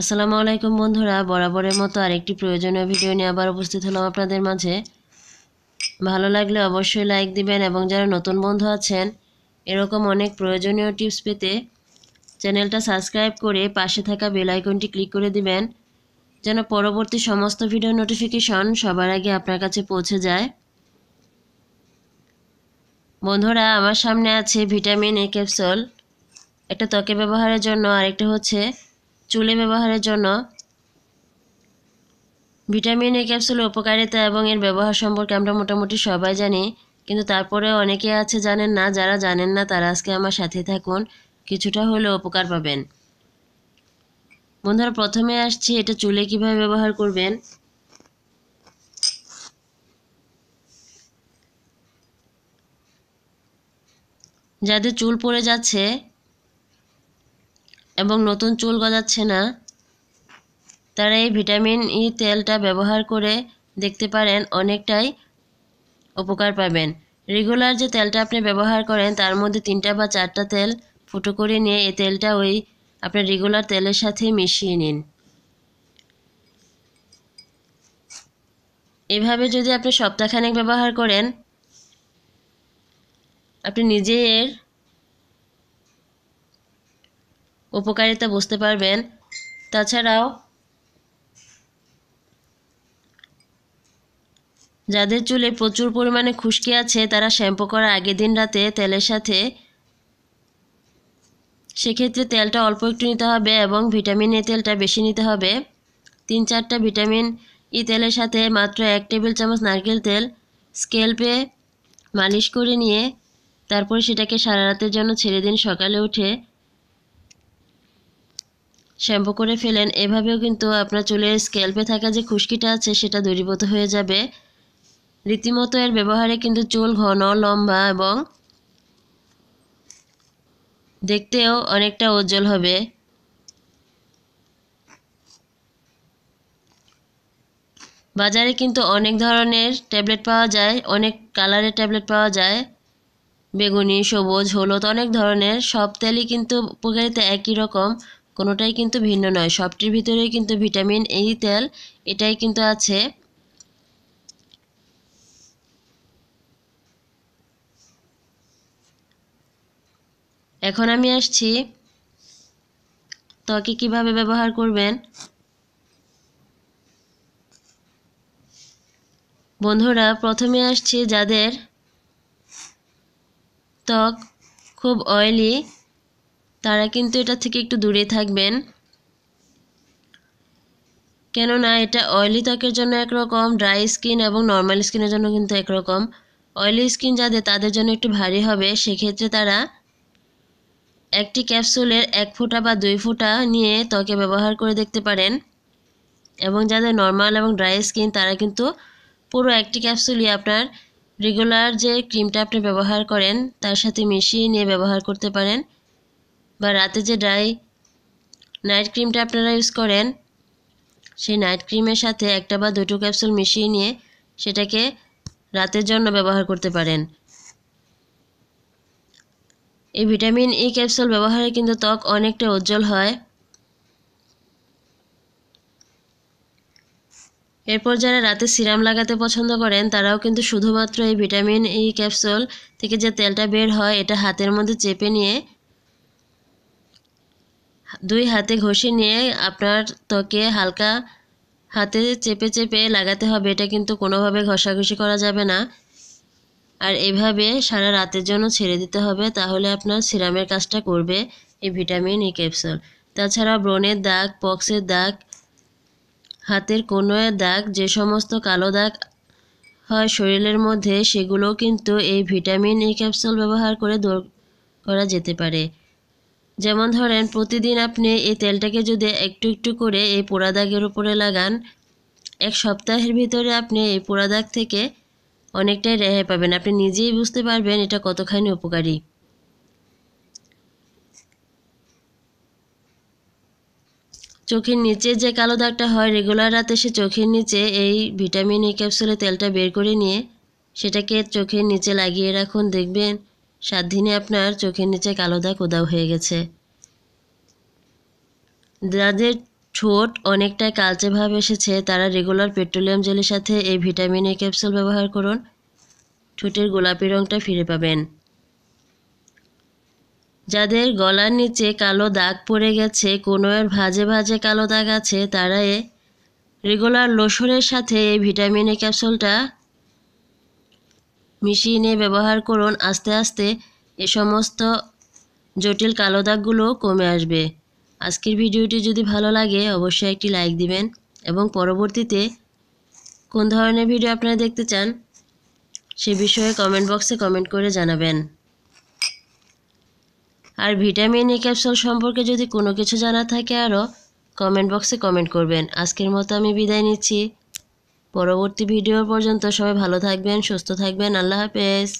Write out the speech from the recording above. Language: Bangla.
আসসালামু আলাইকুম বন্ধুরা বরাবরের মতো আরেকটি প্রয়োজনীয় ভিডিও নিয়ে আবার উপস্থিত হলাম আপনাদের মাঝে ভালো লাগলে অবশ্যই লাইক দিবেন এবং যারা নতুন বন্ধু আছেন এরকম অনেক প্রয়োজনীয় টিপস পেতে চ্যানেলটা সাবস্ক্রাইব করে পাশে থাকা বেল আইকনটি ক্লিক করে দিবেন যেন পরবর্তী সমস্ত ভিডিও নোটিফিকেশন সবার আগে আপনার কাছে পৌঁছে যায় বন্ধুরা আমার সামনে আছে ভিটামিন এ ক্যাপসুল একটা ত্বকে ব্যবহারের জন্য আরেকটা হচ্ছে চুলে ব্যবহারের জন্য ভিটামিন এ ক্যাপসুলের উপকারিতা এবং এর ব্যবহার সম্পর্কে আমরা মোটামুটি সবাই জানি কিন্তু তারপরে অনেকে আছে জানেন না যারা জানেন না তারা আজকে আমার সাথে থাকুন কিছুটা হলেও উপকার পাবেন বন্ধুরা প্রথমে আসছি এটা চুলে কিভাবে ব্যবহার করবেন যাদের চুল পড়ে যাচ্ছে এবং নতুন চুল গজাচ্ছে না তারা এই ভিটামিন ই তেলটা ব্যবহার করে দেখতে পারেন অনেকটাই উপকার পাবেন রেগুলার যে তেলটা আপনি ব্যবহার করেন তার মধ্যে তিনটা বা চারটা তেল ফুটো করে নিয়ে এই তেলটা ওই আপনার রেগুলার তেলের সাথে মিশিয়ে নিন এভাবে যদি আপনি সপ্তাহখানেক ব্যবহার করেন আপনি নিজেই এর উপকারিতা বুঝতে পারবেন তাছাড়াও যাদের চুলে প্রচুর পরিমাণে খুশকি আছে তারা শ্যাম্পু করার আগের দিন রাতে তেলের সাথে সেক্ষেত্রে তেলটা অল্প একটু নিতে হবে এবং ভিটামিন এ তেলটা বেশি নিতে হবে তিন চারটা ভিটামিন ই তেলের সাথে মাত্র এক টেবিল চামচ নারকেল তেল স্কেলপে মালিশ করে নিয়ে তারপর সেটাকে সারা রাতের জন্য ছেড়ে দিন সকালে উঠে শ্যাম্পু করে ফেলেন এভাবেও কিন্তু আপনার চুলের স্ক্যাল্পে থাকা যে খুশকিটা আছে সেটা দূরীভূত হয়ে যাবে রীতিমতো এর ব্যবহারে কিন্তু চুল ঘন লম্বা এবং দেখতেও অনেকটা উজ্জ্বল হবে বাজারে কিন্তু অনেক ধরনের ট্যাবলেট পাওয়া যায় অনেক কালারের ট্যাবলেট পাওয়া যায় বেগুনি সবুজ হলুদ অনেক ধরনের সব তেলই কিন্তু উপকারিতা একই রকম কোনোটাই কিন্তু ভিন্ন নয় সবটির ভিতরেই কিন্তু ভিটামিন এই তেল এটাই কিন্তু আছে এখন আমি আসছি ত্বকে কিভাবে ব্যবহার করবেন বন্ধুরা প্রথমে আসছি যাদের ত্বক খুব অয়েলি তারা কিন্তু এটা থেকে একটু দূরে থাকবেন কেননা এটা অয়েলি ত্বকের জন্য একরকম ড্রাই স্কিন এবং নর্মাল স্কিনের জন্য কিন্তু একরকম অয়েলি স্কিন যাদের তাদের জন্য একটু ভারী হবে সেক্ষেত্রে তারা একটি ক্যাপসুলের এক ফোঁটা বা দুই ফোঁটা নিয়ে ত্বকে ব্যবহার করে দেখতে পারেন এবং যাদের নর্মাল এবং ড্রাই স্কিন তারা কিন্তু পুরো একটি ক্যাপসুলই আপনার রেগুলার যে ক্রিমটা আপনি ব্যবহার করেন তার সাথে মিশিয়ে নিয়ে ব্যবহার করতে পারেন বা রাতে যে ড্রাই নাইট ক্রিমটা আপনারা ইউজ করেন সেই নাইট ক্রিমের সাথে একটা বা দুটো ক্যাপসুল মিশিয়ে নিয়ে সেটাকে রাতের জন্য ব্যবহার করতে পারেন এই ভিটামিন ই ক্যাপসুল ব্যবহারে কিন্তু ত্বক অনেকটা উজ্জ্বল হয় এরপর যারা রাতে সিরাম লাগাতে পছন্দ করেন তারাও কিন্তু শুধুমাত্র এই ভিটামিন ই ক্যাপসুল থেকে যে তেলটা বের হয় এটা হাতের মধ্যে চেপে নিয়ে দুই হাতে ঘষে নিয়ে আপনার ত্বকে হালকা হাতে চেপে চেপে লাগাতে হবে এটা কিন্তু কোনোভাবে ঘষাঘষি করা যাবে না আর এভাবে সারা রাতের জন্য ছেড়ে দিতে হবে তাহলে আপনার সিরামের কাজটা করবে এই ভিটামিন ই ক্যাপসুল তাছাড়া ব্রণের দাগ পক্সের দাগ হাতের কোনোয় দাগ যে সমস্ত কালো দাগ হয় শরীরের মধ্যে সেগুলো কিন্তু এই ভিটামিন ই ক্যাপসুল ব্যবহার করে দূর করা যেতে পারে যেমন ধরেন প্রতিদিন আপনি এই তেলটাকে যদি একটু একটু করে এই পোড়া দাগের উপরে লাগান এক সপ্তাহের ভিতরে আপনি এই পোড়া দাগ থেকে অনেকটাই রেহাই পাবেন আপনি নিজেই বুঝতে পারবেন এটা কতখানি উপকারী চোখের নিচে যে কালো দাগটা হয় রেগুলার রাতে সে চোখের নিচে এই ভিটামিন এ ক্যাপসুলে তেলটা বের করে নিয়ে সেটাকে চোখের নিচে লাগিয়ে রাখুন দেখবেন সাত দিনে আপনার চোখের নিচে কালো দাগ উদাও হয়ে গেছে যাদের ঠোঁট অনেকটাই কালচে ভাব এসেছে তারা রেগুলার পেট্রোলিয়াম জেলের সাথে এই ভিটামিন এ ক্যাপসুল ব্যবহার করুন ঠোঁটের গোলাপি রঙটা ফিরে পাবেন যাদের গলার নিচে কালো দাগ পড়ে গেছে কোনো এর ভাজে ভাজে কালো দাগ আছে তারা এ রেগুলার লোশনের সাথে এই ভিটামিন এ ক্যাপসুলটা মিশিয়ে নিয়ে ব্যবহার করুন আস্তে আস্তে এ সমস্ত জটিল কালো দাগগুলো কমে আসবে আজকের ভিডিওটি যদি ভালো লাগে অবশ্যই একটি লাইক দিবেন এবং পরবর্তীতে কোন ধরনের ভিডিও আপনারা দেখতে চান সে বিষয়ে কমেন্ট বক্সে কমেন্ট করে জানাবেন আর ভিটামিন এ e ক্যাপসুল সম্পর্কে যদি কোনো কিছু জানা থাকে আরও কমেন্ট বক্সে কমেন্ট করবেন আজকের মতো আমি বিদায় নিচ্ছি পরবর্তী ভিডিও পর্যন্ত সবাই ভালো থাকবেন সুস্থ থাকবেন আল্লাহ হাফেজ